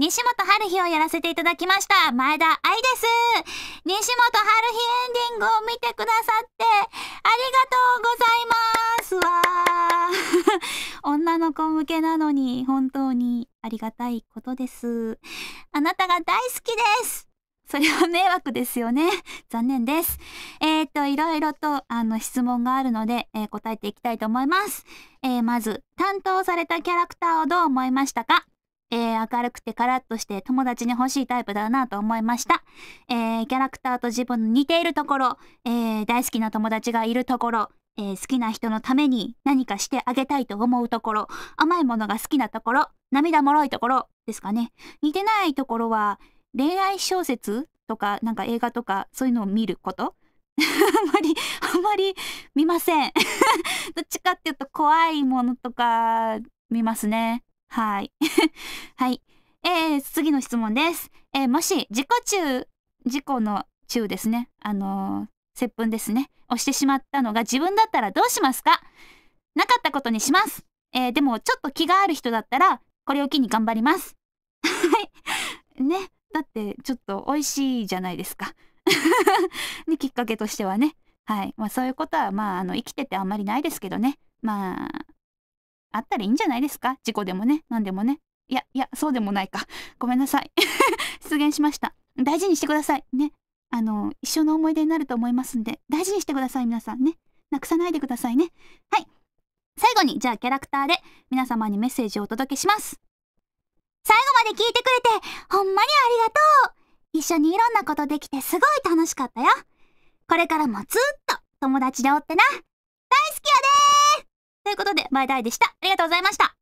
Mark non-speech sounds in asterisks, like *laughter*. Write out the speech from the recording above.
西本春日をやらせていただきました、前田愛です。西本春日エンディングを見てくださって、ありがとうございますわ *laughs* 女の子向けなのに、本当にありがたいことです。あなたが大好きですそれは迷惑ですよね。残念です。えっ、ー、と、いろいろと、あの、質問があるので、えー、答えていきたいと思います。えー、まず、担当されたキャラクターをどう思いましたかえー、明るくてカラッとして友達に欲しいタイプだなと思いました、えー、キャラクターと自分の似ているところ、えー、大好きな友達がいるところ、えー、好きな人のために何かしてあげたいと思うところ甘いものが好きなところ涙もろいところですかね似てないところは恋愛小説とかなんか映画とかそういうのを見ること *laughs* あんまり、あんまり見ません *laughs* どっちかっていうと怖いものとか見ますね。はい。はい。えー、次の質問です。えー、もし、事故中、事故の中ですね。あのー、接吻ですね。押してしまったのが自分だったらどうしますかなかったことにします。えー、でも、ちょっと気がある人だったら、これを機に頑張ります。はい。ね。だって、ちょっと美味しいじゃないですか。*laughs* ね、きっかけとしてはね。はい。まあ、そういうことは、まあ、あの、生きててあんまりないですけどね。まあ、あったらいいんじゃないですか事故でもね、何でもね。いや、いや、そうでもないか。ごめんなさい。*laughs* 失言しました。大事にしてください。ね。あの、一生の思い出になると思いますんで、大事にしてください、皆さんね。なくさないでくださいね。はい。最後に、じゃあキャラクターで皆様にメッセージをお届けします。最後まで聞いてくれて、ほんまにありがとう一緒にいろんなことできてすごい楽しかったよ。これからもずっと友達でおってな。大好きやでーということで、バイダイでした。ありがとうございました。